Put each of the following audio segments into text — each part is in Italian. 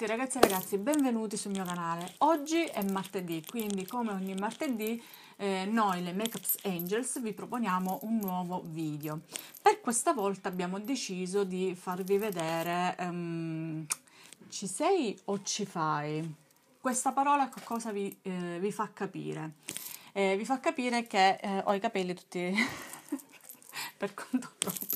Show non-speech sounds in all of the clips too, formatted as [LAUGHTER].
tutti ragazzi e ragazzi, benvenuti sul mio canale. Oggi è martedì, quindi come ogni martedì eh, noi le Makeups Angels vi proponiamo un nuovo video. Per questa volta abbiamo deciso di farvi vedere um, ci sei o ci fai? Questa parola cosa vi, eh, vi fa capire? Eh, vi fa capire che eh, ho i capelli tutti [LAUGHS] per conto proprio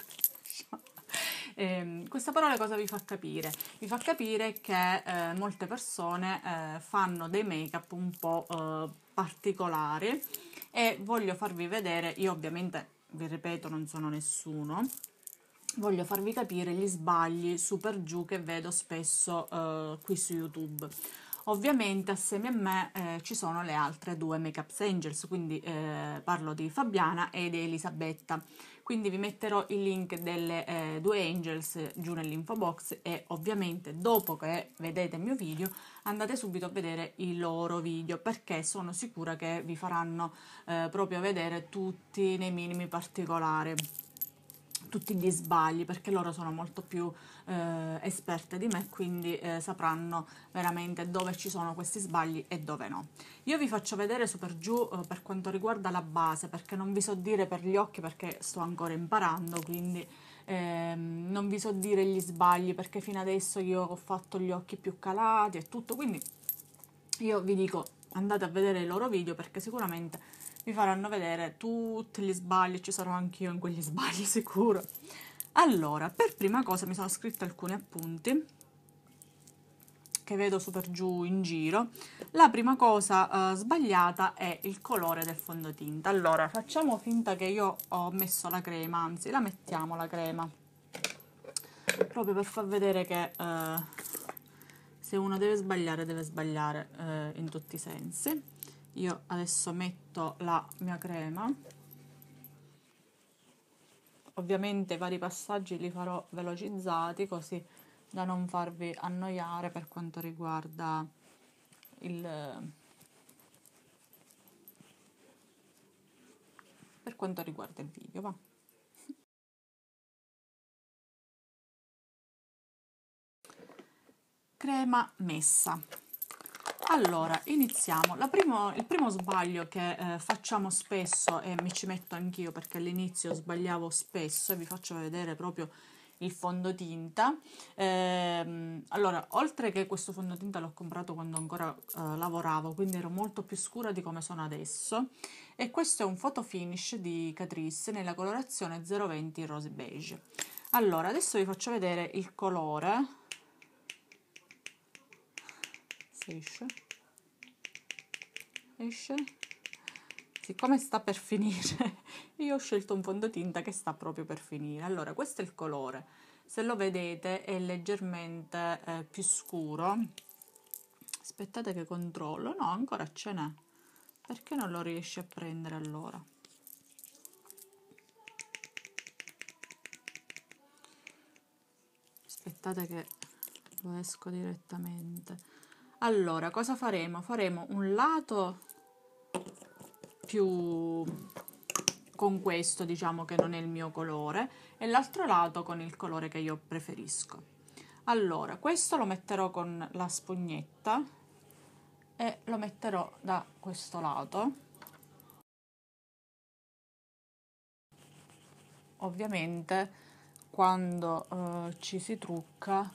eh, questa parola cosa vi fa capire? Vi fa capire che eh, molte persone eh, fanno dei make-up un po' eh, particolari e voglio farvi vedere, io ovviamente vi ripeto non sono nessuno, voglio farvi capire gli sbagli super giù che vedo spesso eh, qui su YouTube. Ovviamente assieme a me eh, ci sono le altre due Makeup Angels, quindi eh, parlo di Fabiana e di Elisabetta quindi vi metterò il link delle eh, due angels giù nell'info box e ovviamente dopo che vedete il mio video andate subito a vedere i loro video perché sono sicura che vi faranno eh, proprio vedere tutti nei minimi particolari tutti gli sbagli perché loro sono molto più eh, esperte di me quindi eh, sapranno veramente dove ci sono questi sbagli e dove no io vi faccio vedere su per giù eh, per quanto riguarda la base perché non vi so dire per gli occhi perché sto ancora imparando quindi ehm, non vi so dire gli sbagli perché fino adesso io ho fatto gli occhi più calati e tutto quindi io vi dico andate a vedere i loro video perché sicuramente vi faranno vedere tutti gli sbagli, ci sarò anch'io in quegli sbagli [LAUGHS] sicuro. Allora, per prima cosa mi sono scritta alcuni appunti che vedo super giù in giro. La prima cosa eh, sbagliata è il colore del fondotinta. Allora, facciamo finta che io ho messo la crema, anzi la mettiamo la crema, proprio per far vedere che eh, se uno deve sbagliare, deve sbagliare eh, in tutti i sensi io adesso metto la mia crema ovviamente vari passaggi li farò velocizzati così da non farvi annoiare per quanto riguarda il per quanto riguarda il video va crema messa allora, iniziamo. Primo, il primo sbaglio che eh, facciamo spesso, e mi ci metto anch'io perché all'inizio sbagliavo spesso, e vi faccio vedere proprio il fondotinta. Ehm, allora, oltre che questo fondotinta l'ho comprato quando ancora eh, lavoravo, quindi ero molto più scura di come sono adesso. E questo è un photo finish di Catrice nella colorazione 020 Rose Beige. Allora, adesso vi faccio vedere il colore esce esce siccome sta per finire [LAUGHS] io ho scelto un fondotinta che sta proprio per finire allora questo è il colore se lo vedete è leggermente eh, più scuro aspettate che controllo no ancora ce n'è perché non lo riesce a prendere allora aspettate che lo esco direttamente allora, cosa faremo? Faremo un lato più con questo, diciamo che non è il mio colore, e l'altro lato con il colore che io preferisco. Allora, questo lo metterò con la spugnetta e lo metterò da questo lato. Ovviamente quando eh, ci si trucca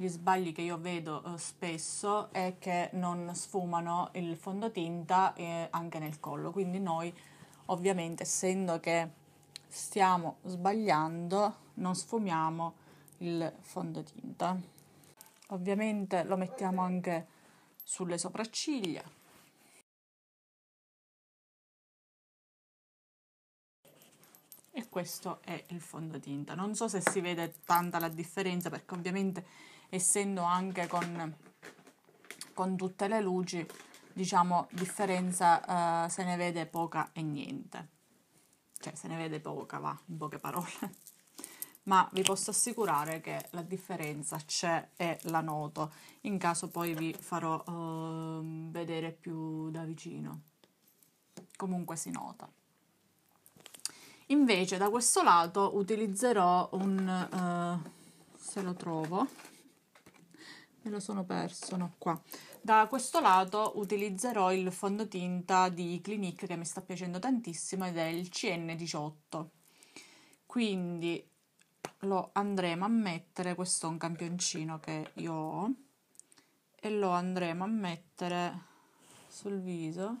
gli sbagli che io vedo eh, spesso è che non sfumano il fondotinta eh, anche nel collo, quindi noi ovviamente essendo che stiamo sbagliando non sfumiamo il fondotinta. Ovviamente lo mettiamo anche sulle sopracciglia. E questo è il fondotinta. Non so se si vede tanta la differenza perché ovviamente essendo anche con, con tutte le luci, diciamo, differenza eh, se ne vede poca e niente. Cioè, se ne vede poca, va, in poche parole. [LAUGHS] Ma vi posso assicurare che la differenza c'è e la noto. In caso poi vi farò eh, vedere più da vicino. Comunque si nota. Invece da questo lato utilizzerò un... Eh, se lo trovo lo sono perso, no, qua. Da questo lato utilizzerò il fondotinta di Clinique che mi sta piacendo tantissimo ed è il CN18. Quindi lo andremo a mettere, questo è un campioncino che io ho, e lo andremo a mettere sul viso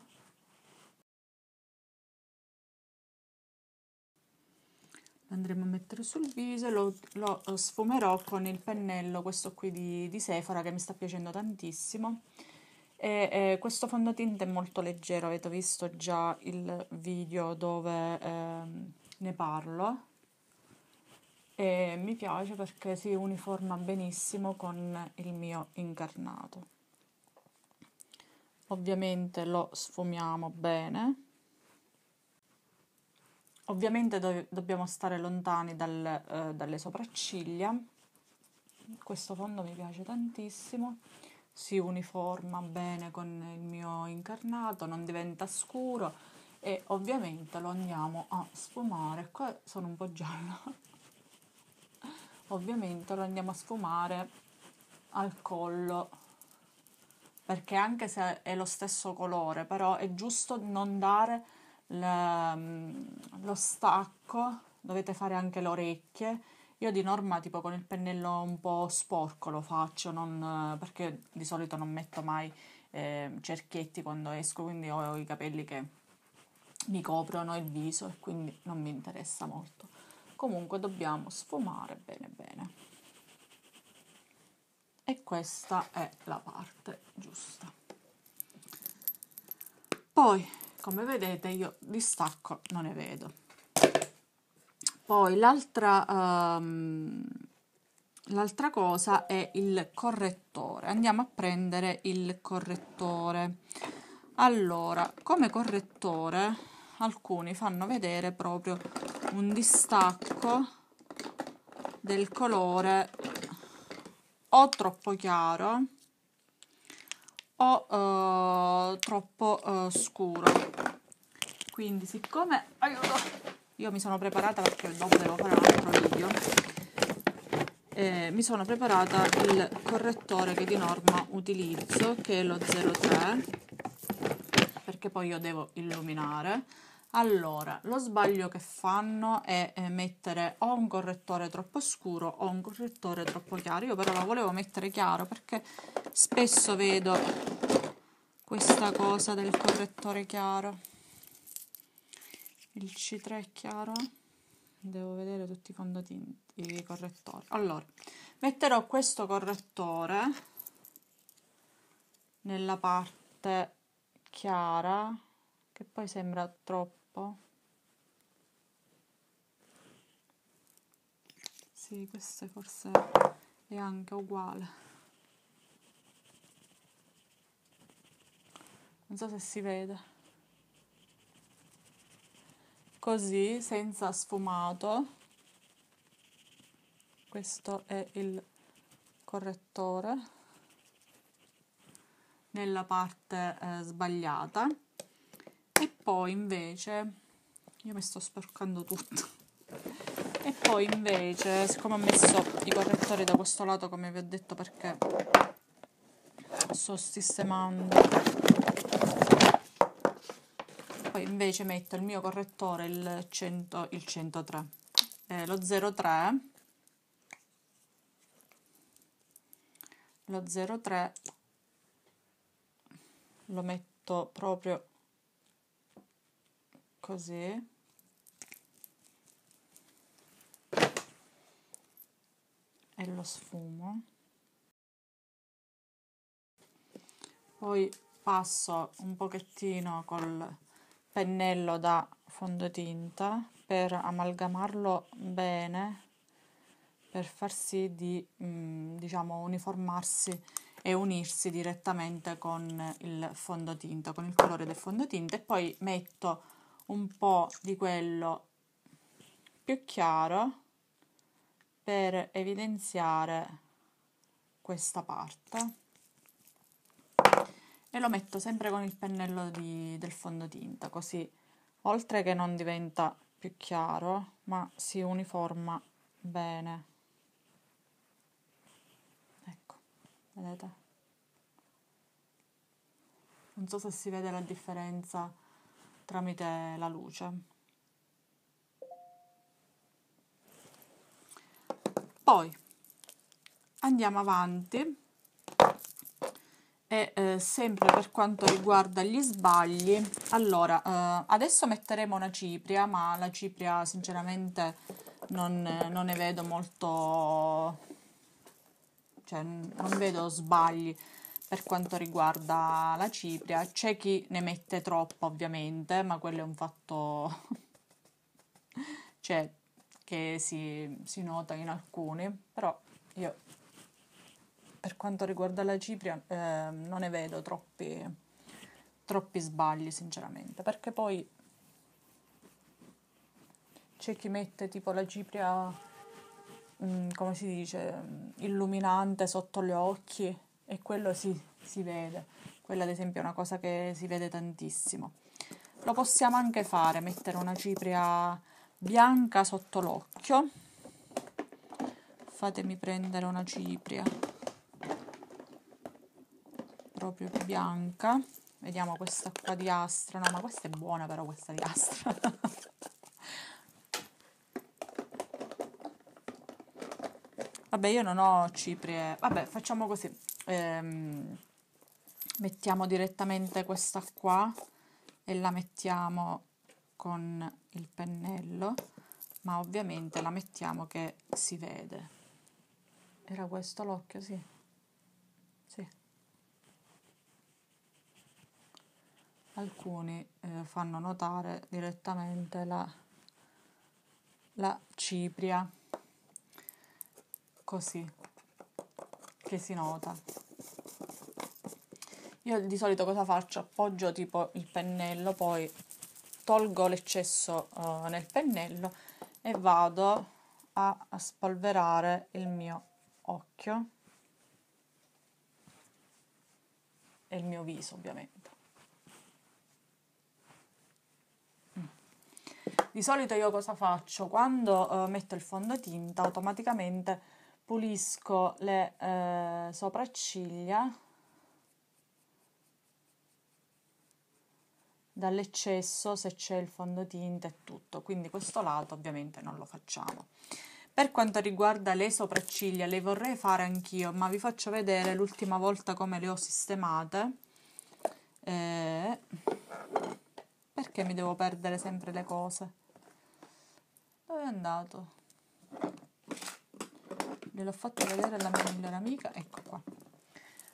andremo a mettere sul viso e lo, lo, sfumerò con il pennello questo qui di, di Sephora che mi sta piacendo tantissimo e, eh, questo fondotinta è molto leggero avete visto già il video dove eh, ne parlo e mi piace perché si uniforma benissimo con il mio incarnato ovviamente lo sfumiamo bene Ovviamente do- dobbiamo stare lontani dal, eh, dalle sopracciglia. Questo fondo mi piace tantissimo. Si uniforma bene con il mio incarnato, non diventa scuro e ovviamente lo andiamo a sfumare. Qua sono un po' gialla. ovviamente lo andiamo a sfumare al collo perché anche se è lo stesso colore, però è giusto non dare la, mm, lo stacco, dovete fare anche le orecchie. Io di norma tipo con il pennello un po' sporco lo faccio, non, perché di solito non metto mai eh, cerchietti quando esco, quindi ho i capelli che mi coprono il viso e quindi non mi interessa molto. Comunque dobbiamo sfumare bene bene. E questa è la parte giusta. Poi come vedete io distacco non ne vedo poi l'altra um, l'altra cosa è il correttore andiamo a prendere il correttore allora come correttore alcuni fanno vedere proprio un distacco del colore o troppo chiaro o eh, troppo eh, scuro quindi siccome aiuto io mi sono preparata perché dopo devo fare un altro video eh, mi sono preparata il correttore che di norma utilizzo che è lo 03 perché poi io devo illuminare allora, lo sbaglio che fanno è eh, mettere o un correttore troppo scuro o un correttore troppo chiaro. Io però la volevo mettere chiaro perché spesso vedo questa cosa del correttore chiaro. Il C3 è chiaro. Devo vedere tutti i fondotinti, i correttori. Allora, metterò questo correttore nella parte chiara che poi sembra troppo po'. Sì, questo forse è anche uguale. Non so se si vede. Così, senza sfumato. Questo è il correttore nella parte eh, sbagliata e poi invece io mi sto sporcando tutto e poi invece siccome ho messo i correttori da questo lato come vi ho detto perché sto sistemando poi invece metto il mio correttore il, 100, il 103 eh, lo 03 lo 03 lo metto proprio così e lo sfumo poi passo un pochettino col pennello da fondotinta per amalgamarlo bene per far sì di mm, diciamo uniformarsi e unirsi direttamente con il fondotinta con il colore del fondotinta e poi metto un po' di quello più chiaro per evidenziare questa parte e lo metto sempre con il pennello di, del fondotinta così oltre che non diventa più chiaro ma si uniforma bene ecco vedete non so se si vede la differenza tramite la luce. Poi andiamo avanti e eh, sempre per quanto riguarda gli sbagli, allora eh, adesso metteremo una cipria, ma la cipria sinceramente non, non ne vedo molto, cioè non vedo sbagli per quanto riguarda la cipria. C'è chi ne mette troppo, ovviamente, ma quello è un fatto [LAUGHS] cioè, che si, si nota in alcuni, però io per quanto riguarda la cipria eh, non ne vedo troppi, troppi sbagli sinceramente, perché poi c'è chi mette tipo la cipria, mm, come si dice, illuminante sotto gli occhi e quello sì, si vede. Quella ad esempio è una cosa che si vede tantissimo. Lo possiamo anche fare, mettere una cipria bianca sotto l'occhio. Fatemi prendere una cipria proprio bianca. Vediamo questa qua di astra. No, ma questa è buona però questa di astra. [LAUGHS] Vabbè, io non ho ciprie. Vabbè, facciamo così ehm, mettiamo direttamente questa qua e la mettiamo con il pennello ma ovviamente la mettiamo che si vede era questo l'occhio sì sì alcuni eh, fanno notare direttamente la, la cipria così che si nota. Io di solito cosa faccio? Appoggio tipo il pennello, poi tolgo l'eccesso uh, nel pennello e vado a, a spolverare il mio occhio e il mio viso ovviamente. Mm. Di solito io cosa faccio? Quando uh, metto il fondotinta automaticamente pulisco le eh, sopracciglia dall'eccesso se c'è il fondotinta e tutto quindi questo lato ovviamente non lo facciamo per quanto riguarda le sopracciglia le vorrei fare anch'io ma vi faccio vedere l'ultima volta come le ho sistemate eh, perché mi devo perdere sempre le cose dove è andato? gliel'ho fatto vedere alla mia migliore amica ecco qua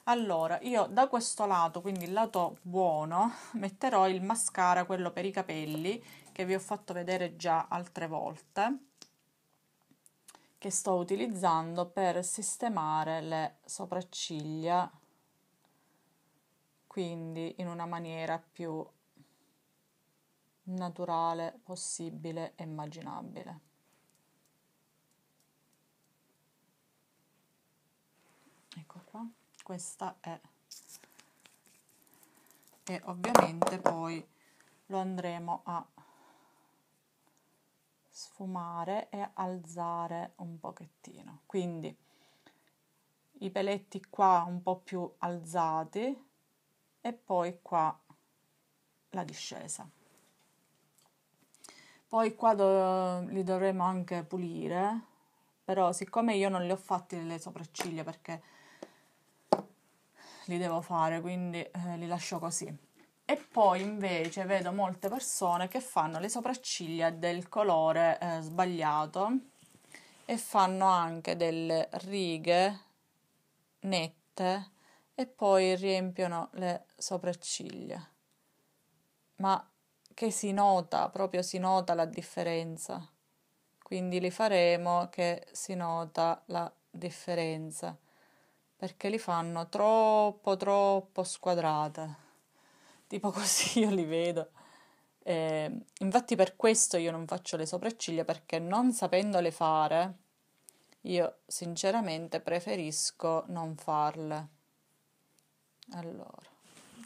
allora io da questo lato quindi il lato buono [LAUGHS] metterò il mascara quello per i capelli che vi ho fatto vedere già altre volte che sto utilizzando per sistemare le sopracciglia quindi in una maniera più naturale possibile e immaginabile questa è e ovviamente poi lo andremo a sfumare e alzare un pochettino quindi i peletti qua un po più alzati e poi qua la discesa poi qua do, li dovremo anche pulire però siccome io non le ho fatte le sopracciglia perché li devo fare, quindi eh, li lascio così. E poi invece vedo molte persone che fanno le sopracciglia del colore eh, sbagliato e fanno anche delle righe nette e poi riempiono le sopracciglia. Ma che si nota, proprio si nota la differenza. Quindi li faremo che si nota la differenza perché li fanno troppo, troppo squadrate. Tipo [LAUGHS] così io li vedo. Eh, infatti per questo io non faccio le sopracciglia perché non sapendole fare, io sinceramente preferisco non farle. Allora,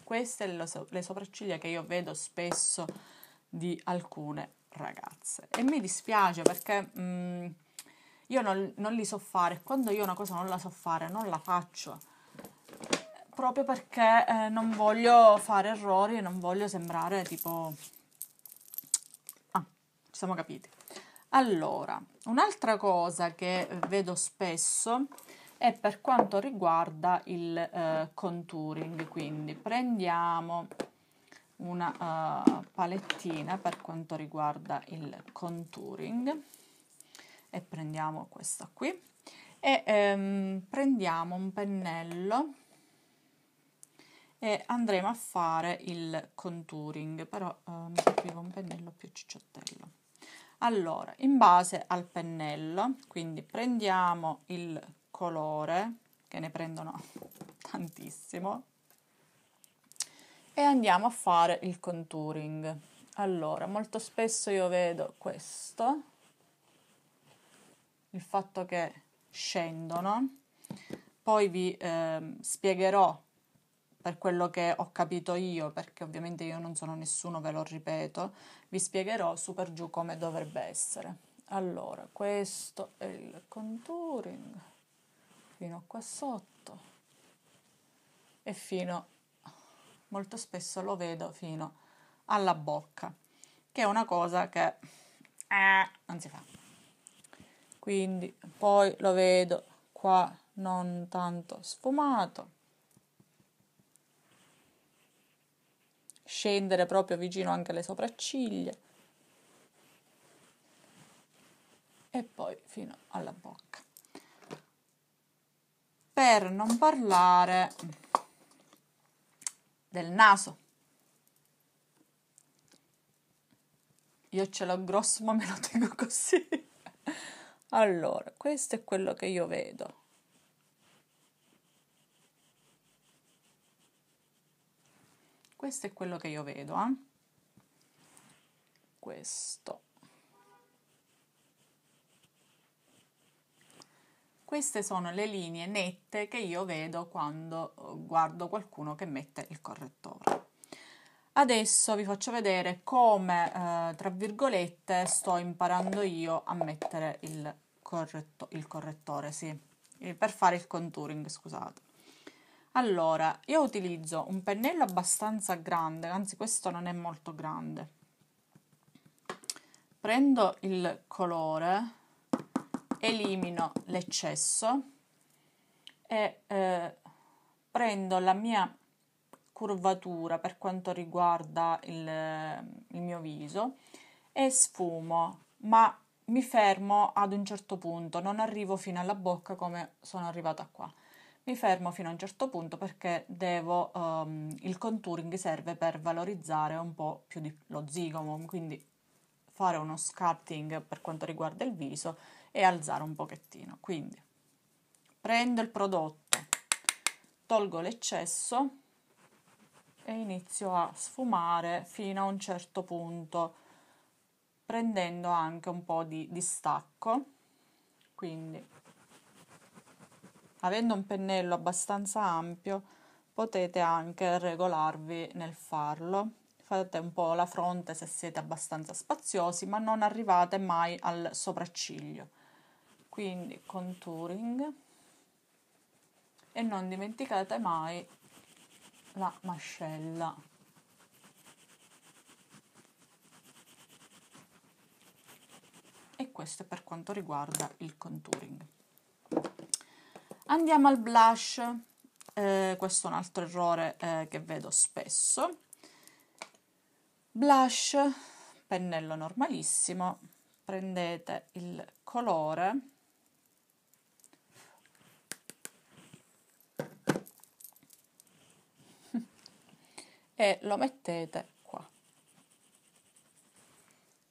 queste le, so- le sopracciglia che io vedo spesso di alcune ragazze e mi dispiace perché mh, mm, io non, non li so fare. Quando io una cosa non la so fare, non la faccio proprio perché eh, non voglio fare errori e non voglio sembrare tipo... Ah, ci siamo capiti. Allora, un'altra cosa che vedo spesso è per quanto riguarda il eh, contouring, quindi prendiamo una uh, palettina per quanto riguarda il contouring e prendiamo questa qui e ehm, prendiamo un pennello e andremo a fare il contouring però eh, mi serviva un pennello più cicciottello allora in base al pennello quindi prendiamo il colore che ne prendono [LAUGHS] tantissimo e andiamo a fare il contouring allora molto spesso io vedo questo il fatto che scendono. Poi vi eh, spiegherò per quello che ho capito io, perché ovviamente io non sono nessuno, ve lo ripeto, vi spiegherò su per giù come dovrebbe essere. Allora, questo è il contouring fino a qua sotto e fino molto spesso lo vedo fino alla bocca, che è una cosa che eh, non si fa quindi poi lo vedo qua non tanto sfumato scendere proprio vicino anche alle sopracciglia e poi fino alla bocca per non parlare del naso io ce l'ho grosso ma me lo tengo così allora, questo è quello che io vedo. Questo è quello che io vedo, eh? Questo. Queste sono le linee nette che io vedo quando eh, guardo qualcuno che mette il correttore. Adesso vi faccio vedere come, eh, tra virgolette, sto imparando io a mettere il, corretto, il correttore, sì, per fare il contouring, scusate. Allora, io utilizzo un pennello abbastanza grande, anzi questo non è molto grande. Prendo il colore, elimino l'eccesso e eh, prendo la mia curvatura per quanto riguarda il, il mio viso e sfumo, ma mi fermo ad un certo punto, non arrivo fino alla bocca come sono arrivata qua. Mi fermo fino a un certo punto perché devo, um, il contouring serve per valorizzare un po' più di, lo zigomo, quindi fare uno scatting per quanto riguarda il viso e alzare un pochettino. Quindi prendo il prodotto, tolgo l'eccesso e inizio a sfumare fino a un certo punto prendendo anche un po' di distacco quindi avendo un pennello abbastanza ampio potete anche regolarvi nel farlo fate un po' la fronte se siete abbastanza spaziosi ma non arrivate mai al sopracciglio quindi contouring e non dimenticate mai la mascella. E questo è per quanto riguarda il contouring. Andiamo al blush, eh, questo è un altro errore eh, che vedo spesso. Blush, pennello normalissimo, prendete il colore e lo mettete qua.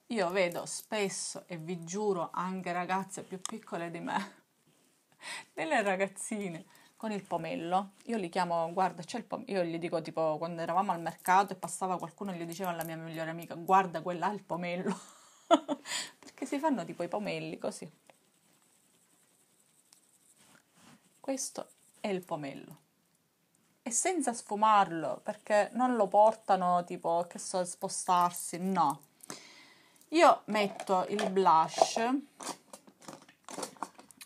Io vedo spesso e vi giuro anche ragazze più piccole di me, [LAUGHS] delle ragazzine con il pomello. Io li chiamo, guarda, c'è il pomello. Io gli dico tipo quando eravamo al mercato e passava qualcuno e gli diceva alla mia migliore amica, guarda quella ha il pomello. [LAUGHS] Perché si fanno tipo i pomelli così. Questo è il pomello e senza sfumarlo, perché non lo portano tipo, che so, spostarsi, no. Io metto il blush,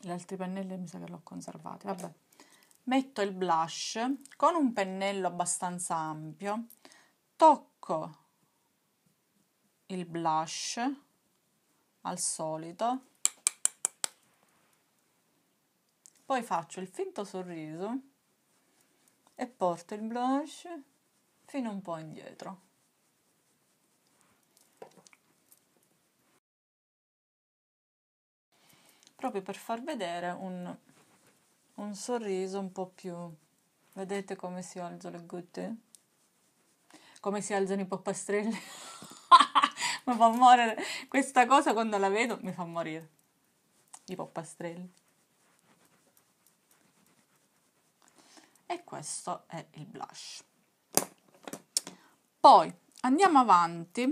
gli altri pennelli mi sa che l'ho conservati, vabbè. Metto il blush con un pennello abbastanza ampio, tocco il blush al solito, poi faccio il finto sorriso e porto il blush fino un po' indietro. Proprio per far vedere un, un sorriso un po' più... Vedete come si alzano le gote? Come si alzano i poppastrelli? [LAUGHS] mi fa morire. Questa cosa quando la vedo mi fa morire. I poppastrelli. e questo è il blush. Poi andiamo avanti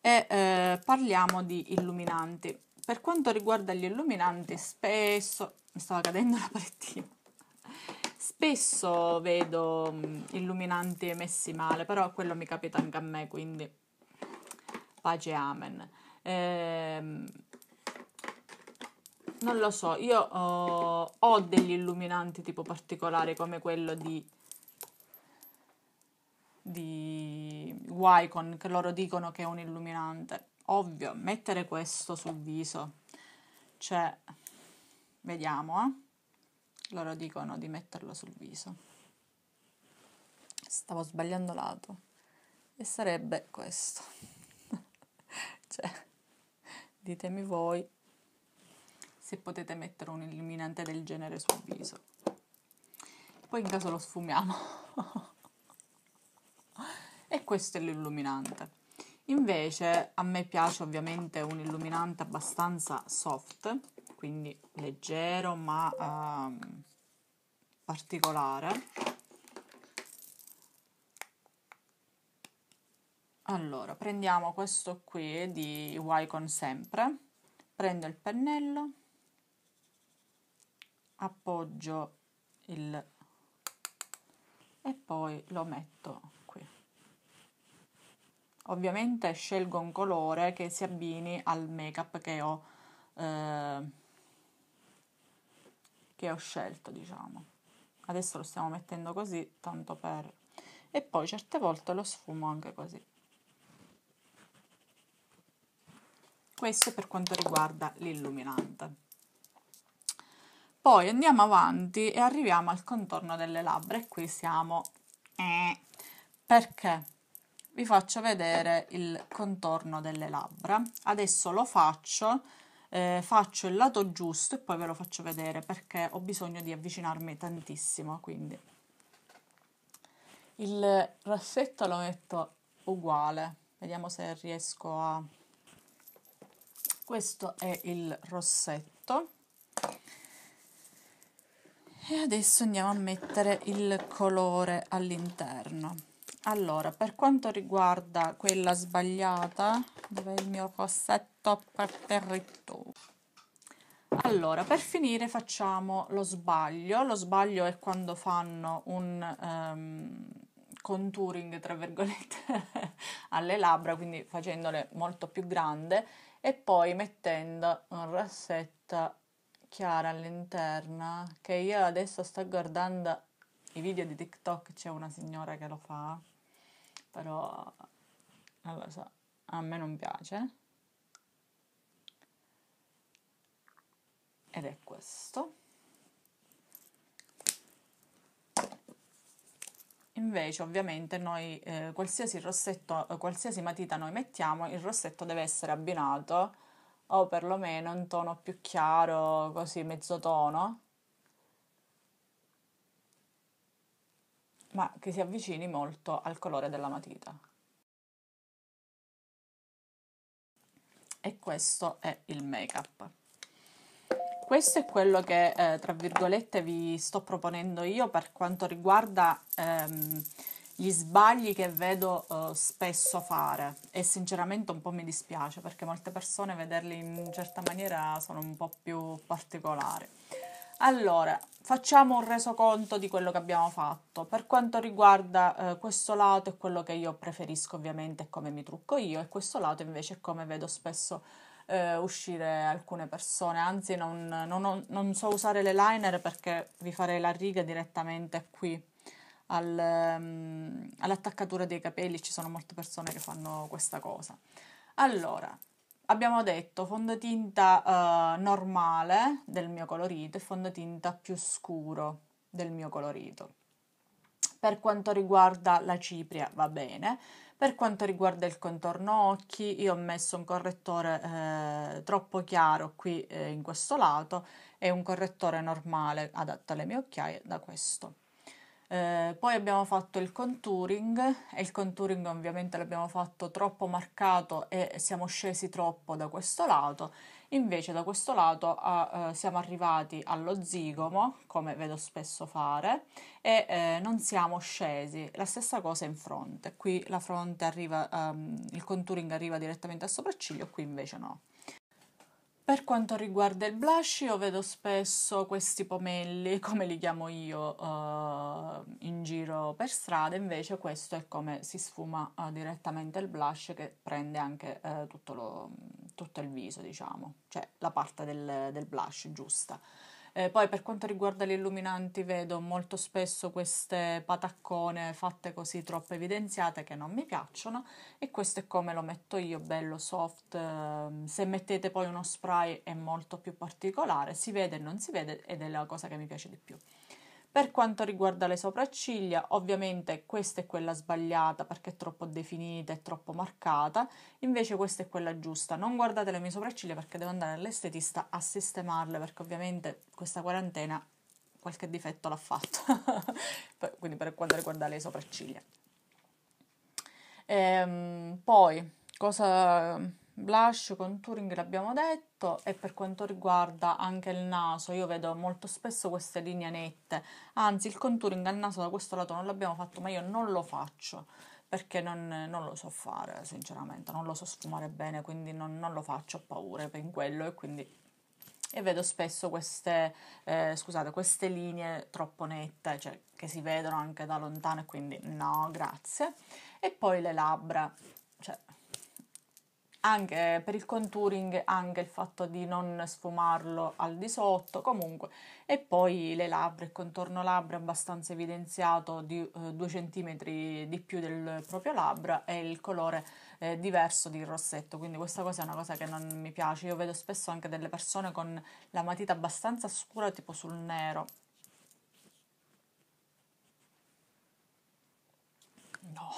e eh, parliamo di illuminanti. Per quanto riguarda gli illuminanti, spesso mi stava cadendo la palettina. Spesso vedo illuminanti messi male, però quello mi capita anche a me, quindi pace e amen. Ehm, non lo so, io ho, eh, ho degli illuminanti tipo particolari come quello di di Wycon che loro dicono che è un illuminante. Ovvio, mettere questo sul viso, cioè, vediamo, eh? loro dicono di metterlo sul viso. Stavo sbagliando lato e sarebbe questo. [LAUGHS] cioè, ditemi voi se potete mettere un illuminante del genere sul viso. Poi in caso lo sfumiamo. [LAUGHS] e questo è l'illuminante. Invece a me piace ovviamente un illuminante abbastanza soft, quindi leggero ma um, particolare. Allora, prendiamo questo qui di Wycon sempre, prendo il pennello appoggio il e poi lo metto qui ovviamente scelgo un colore che si abbini al make up che ho eh, che ho scelto diciamo adesso lo stiamo mettendo così tanto per e poi certe volte lo sfumo anche così questo per quanto riguarda l'illuminante poi andiamo avanti e arriviamo al contorno delle labbra e qui siamo... Eh, perché? Vi faccio vedere il contorno delle labbra. Adesso lo faccio, eh, faccio il lato giusto e poi ve lo faccio vedere perché ho bisogno di avvicinarmi tantissimo, quindi... Il rossetto lo metto uguale, vediamo se riesco a... Questo è il rossetto e adesso andiamo a mettere il colore all'interno allora per quanto riguarda quella sbagliata dove è il mio rossetto preferito allora per finire facciamo lo sbaglio lo sbaglio è quando fanno un um, contouring tra virgolette [LAUGHS] alle labbra quindi facendole molto più grande e poi mettendo un rossetto chiara all'interna che io adesso sto guardando i video di TikTok, c'è una signora che lo fa, però non lo so, a me non piace. Ed è questo. Invece, ovviamente, noi eh, qualsiasi rossetto, qualsiasi matita noi mettiamo, il rossetto deve essere abbinato o perlomeno un tono più chiaro, così mezzotono, ma che si avvicini molto al colore della matita. E questo è il make-up. Questo è quello che, eh, tra virgolette, vi sto proponendo io per quanto riguarda... Ehm, gli sbagli che vedo uh, spesso fare e sinceramente un po' mi dispiace perché molte persone vederli in certa maniera sono un po' più particolari. Allora, facciamo un resoconto di quello che abbiamo fatto. Per quanto riguarda eh, questo lato è quello che io preferisco ovviamente, come mi trucco io e questo lato invece è come vedo spesso eh, uscire alcune persone. Anzi non, non, non so usare le liner perché vi farei la riga direttamente qui al, um, all'attaccatura dei capelli, ci sono molte persone che fanno questa cosa. Allora, abbiamo detto fondotinta uh, normale del mio colorito e fondotinta più scuro del mio colorito. Per quanto riguarda la cipria va bene, per quanto riguarda il contorno occhi io ho messo un correttore eh, troppo chiaro qui eh, in questo lato e un correttore normale adatto alle mie occhiaie da questo eh, poi abbiamo fatto il contouring e il contouring ovviamente l'abbiamo fatto troppo marcato e siamo scesi troppo da questo lato. Invece da questo lato a, eh, siamo arrivati allo zigomo, come vedo spesso fare, e eh, non siamo scesi. La stessa cosa in fronte. Qui la fronte arriva, ehm, il contouring arriva direttamente al sopracciglio, qui invece no. Per quanto riguarda il blush, io vedo spesso questi pomelli, [LAUGHS] come li chiamo io, uh, in giro per strada, invece questo è come si sfuma uh, direttamente il blush che prende anche uh, tutto, lo, tutto, il viso, diciamo, cioè la parte del, del blush giusta. Eh, poi per quanto riguarda gli illuminanti vedo molto spesso queste pataccone fatte così troppo evidenziate che non mi piacciono e questo è come lo metto io, bello soft. Ehm, se mettete poi uno spray è molto più particolare, si vede e non si vede ed è la cosa che mi piace di più. Per quanto riguarda le sopracciglia, ovviamente questa è quella sbagliata perché è troppo definita, e troppo marcata, invece questa è quella giusta. Non guardate le mie sopracciglia perché devo andare all'estetista a sistemarle perché ovviamente questa quarantena qualche difetto l'ha fatto. [LAUGHS] Quindi per quanto riguarda le sopracciglia. Ehm, poi, cosa Blush, contouring l'abbiamo detto e per quanto riguarda anche il naso, io vedo molto spesso queste linee nette, anzi il contouring al naso da questo lato non l'abbiamo fatto, ma io non lo faccio perché non, non lo so fare sinceramente, non lo so sfumare bene, quindi non, non lo faccio, ho paura per quello e quindi e vedo spesso queste, eh, scusate, queste linee troppo nette, cioè che si vedono anche da lontano e quindi no, grazie. E poi le labbra, anche per il contouring anche il fatto di non sfumarlo al di sotto comunque e poi le labbra il contorno labbra abbastanza evidenziato di eh, 2 cm di più del proprio labbra e il colore eh, diverso di rossetto quindi questa cosa è una cosa che non mi piace io vedo spesso anche delle persone con la matita abbastanza scura tipo sul nero no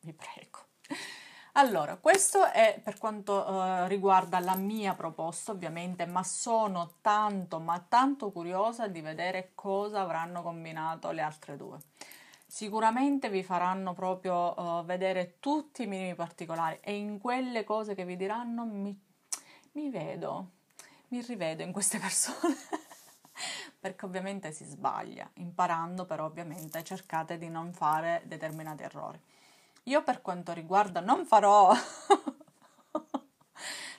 mi prego allora, questo è per quanto eh, riguarda la mia proposta, ovviamente, ma sono tanto, ma tanto curiosa di vedere cosa avranno combinato le altre due. Sicuramente vi faranno proprio eh, vedere tutti i minimi particolari e in quelle cose che vi diranno mi, mi vedo, mi rivedo in queste [LAUGHS] persone. Perché ovviamente si sbaglia, imparando però ovviamente cercate di non fare determinati errori. Io per quanto riguarda non farò... [LAUGHS]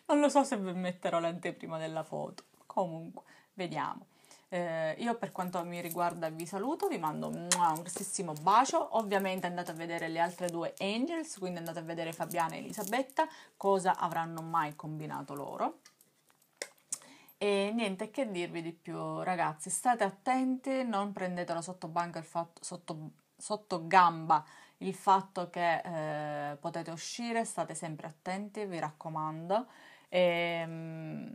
non lo so se metterò l'anteprima della foto, comunque vediamo. Eh, io per quanto mi riguarda vi saluto, vi mando un grossissimo bacio, ovviamente andate a vedere le altre due Angels, quindi andate a vedere Fabiana e Elisabetta, cosa avranno mai combinato loro. E niente che dirvi di più ragazzi, state attenti, non prendetela sotto banca il fatto, sotto, sotto gamba il fatto che eh, potete uscire, state sempre attenti, vi raccomando. E, ehm,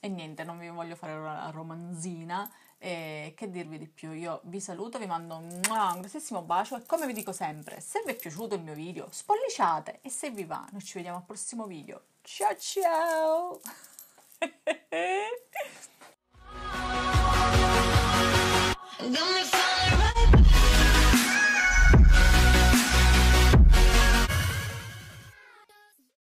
e niente, non vi voglio fare una romanzina. E che dirvi di più? Io vi saluto, vi mando un grossissimo bacio e come vi dico sempre, se vi è piaciuto il mio video, spolliciate e se vi va, noi ci vediamo al prossimo video. Ciao ciao!